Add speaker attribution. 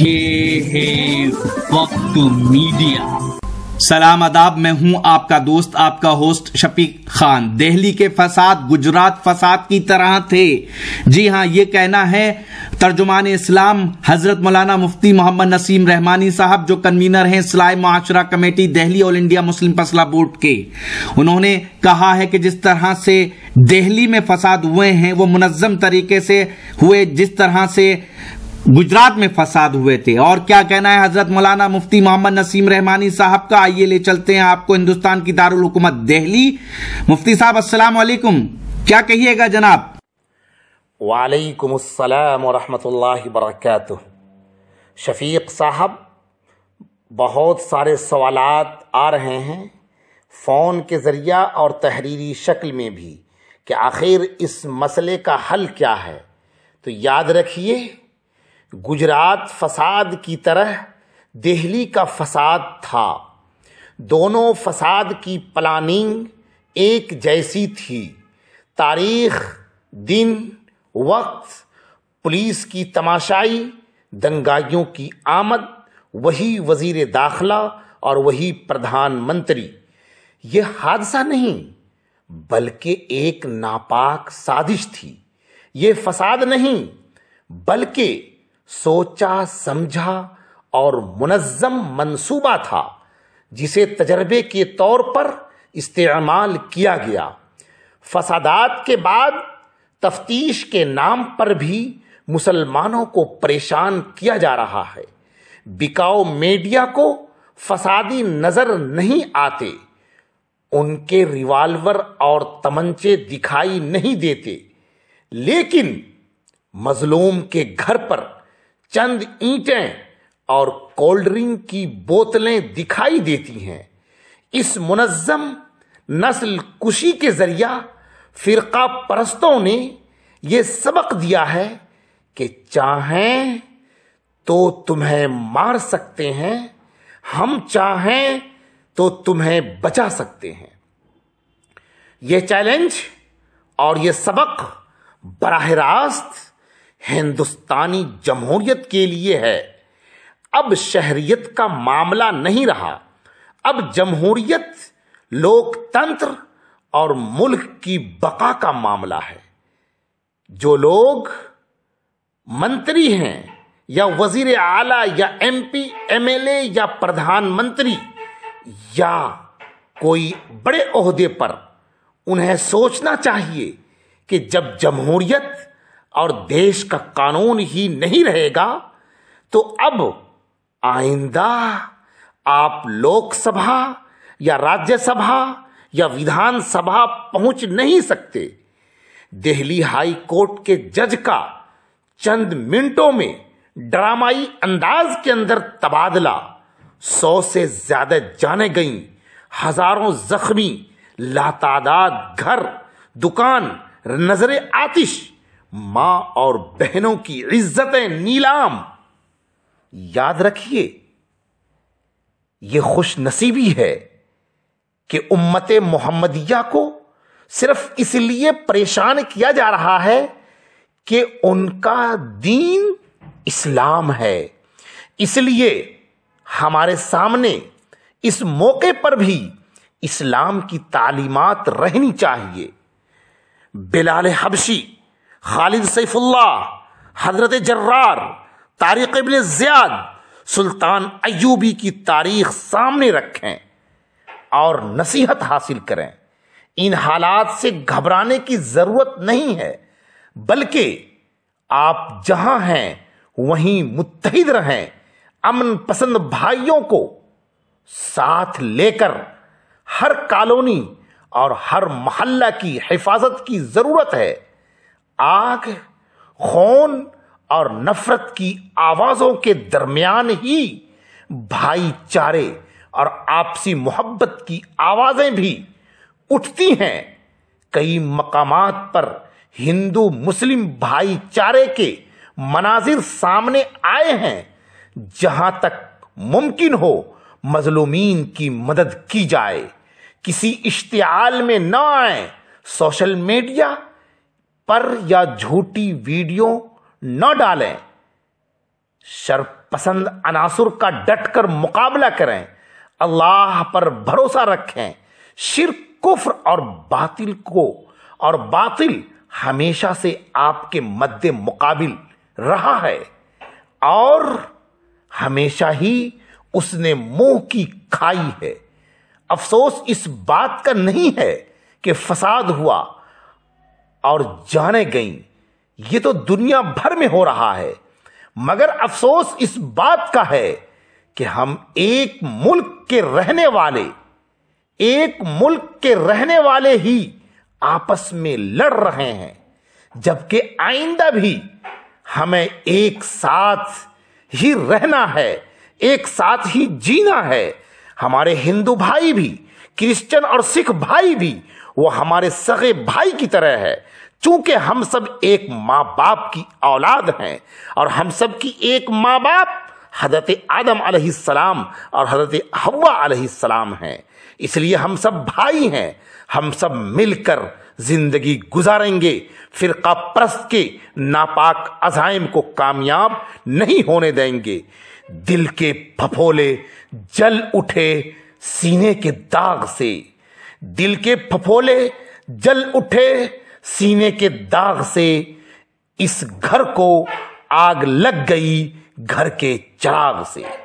Speaker 1: جی سلام اداب میں ہوں آپ کا دوست آپ کا ہوسٹ شفیق خان دہلی کے فساد گجرات فساد کی طرح تھے جی ہاں یہ کہنا ہے ترجمان اسلام حضرت مولانا مفتی محمد نسیم رحمانی صاحب جو کنوینر ہیں سلائی معاشرہ committee Delhi all India Muslim پسلہ بورڈ کے انہوں نے کہا ہے کہ جس طرح سے دہلی میں فساد ہوئے ہیں وہ منظم طریقے سے ہوئے جس طرح سے گجرات میں فساد ہوئے تھے اور کیا کہنا ہے حضرت مولانا مفتی محمد نسیم رحمانی صاحب کا آئیے لے چلتے ہیں آپ کو ہندوستان کی دارالحکومت دہلی مفتی صاحب السلام علیکم کیا کہیے گا جناب
Speaker 2: وعلیکم السلام ورحمت اللہ وبرکاتہ شفیق صاحب بہت سارے سوالات آ رہے ہیں فون کے ذریعہ اور تحریری شکل میں بھی کہ آخر اس مسئلے کا حل کیا ہے تو یاد رکھیے گجرات فساد کی طرح دہلی کا فساد تھا دونوں فساد کی پلاننگ ایک جیسی تھی تاریخ دن وقت پولیس کی تماشائی دنگائیوں کی آمد وہی وزیر داخلہ اور وہی پردھان منتری یہ حادثہ نہیں بلکہ ایک ناپاک سازش تھی یہ فساد نہیں بلکہ سوچا سمجھا اور منظم منصوبہ تھا جسے تجربے کے طور پر استعمال کیا گیا فسادات کے بعد تفتیش کے نام پر بھی مسلمانوں کو پریشان کیا جا رہا ہے بکاؤ میڈیا کو فسادی نظر نہیں آتے ان کے ریوالور اور تمنچے دکھائی نہیں دیتے لیکن مظلوم کے گھر پر چند اینٹیں اور کولڈ ڈرنک کی بوتلیں دکھائی دیتی ہیں اس منظم نسل کشی کے ذریعہ فرقہ پرستوں نے یہ سبق دیا ہے کہ چاہیں تو تمہیں مار سکتے ہیں ہم چاہیں تو تمہیں بچا سکتے ہیں یہ چیلنج اور یہ سبق براہ راست ہندوستانی جمہوریت کے لیے ہے اب شہریت کا معاملہ نہیں رہا اب جمہوریت لوک تنتر اور ملک کی بقا کا معاملہ ہے جو لوگ منتری ہیں یا وزیر اعلی یا M P M L A یا پردھان منتری یا کوئی بڑے عہدے پر انہیں سوچنا چاہیے کہ جب جمہوریت اور دیش کا قانون ہی نہیں رہے گا تو اب آئندہ آپ لوک سبھا یا راجیہ سبھا یا ودھان سبھا پہنچ نہیں سکتے دہلی ہائی کورٹ کے جج کا چند منٹوں میں ڈرامائی انداز کے اندر تبادلہ سو سے زیادہ جانے گئیں ہزاروں زخمی لاتعداد گھر دکان نظر آتش ماں اور بہنوں کی عزت نیلام یاد رکھیے یہ خوش نصیبی ہے کہ امت محمدیہ کو صرف اس لیے پریشان کیا جا رہا ہے کہ ان کا دین اسلام ہے اس لیے ہمارے سامنے اس موقع پر بھی اسلام کی تعلیمات رہنی چاہیے بلال حبشی خالد سیف اللہ حضرت جرار تاریخ ابن زیاد سلطان ایوبی کی تاریخ سامنے رکھیں اور نصیحت حاصل کریں ان حالات سے گھبرانے کی ضرورت نہیں ہے بلکہ آپ جہاں ہیں وہیں متحد رہیں امن پسند بھائیوں کو ساتھ لے کر ہر کالونی اور ہر محلہ کی حفاظت کی ضرورت ہے آگ خون اور نفرت کی آوازوں کے درمیان ہی بھائی چارے اور آپسی محبت کی آوازیں بھی اٹھتی ہیں کئی مقامات پر ہندو مسلم بھائی چارے کے مناظر سامنے آئے ہیں جہاں تک ممکن ہو مظلومین کی مدد کی جائے کسی اشتعال میں نہ آئیں سوشل میڈیا پر یا جھوٹی ویڈیو نہ ڈالیں شر پسند عناصر کا ڈٹ کر مقابلہ کریں اللہ پر بھروسہ رکھیں شرک کفر اور باطل کو اور باطل ہمیشہ سے آپ کے مد مقابل رہا ہے اور ہمیشہ ہی اس نے منہ کی کھائی ہے افسوس اس بات کا نہیں ہے کہ فساد ہوا اور جانے گئیں یہ تو دنیا بھر میں ہو رہا ہے مگر افسوس اس بات کا ہے کہ ہم ایک ملک کے رہنے والے ایک ملک کے رہنے والے ہی آپس میں لڑ رہے ہیں جبکہ آئندہ بھی ہمیں ایک ساتھ ہی رہنا ہے ایک ساتھ ہی جینا ہے ہمارے ہندو بھائی بھی کرسچن اور سکھ بھائی بھی وہ ہمارے سگے بھائی کی طرح ہے چونکہ ہم سب ایک ماں باپ کی اولاد ہیں اور ہم سب کی ایک ماں باپ حضرت آدم علیہ السلام اور حضرت ہوا علیہ السلام ہیں اس لیے ہم سب بھائی ہیں ہم سب مل کر زندگی گزاریں گے فرقہ پرست کے ناپاک عزائم کو کامیاب نہیں ہونے دیں گے دل کے پھپھولے جل اٹھے سینے کے داغ سے دل کے پھپھولے جل اٹھے سینے کے داغ سے اس گھر کو آگ لگ گئی گھر کے چراغ سے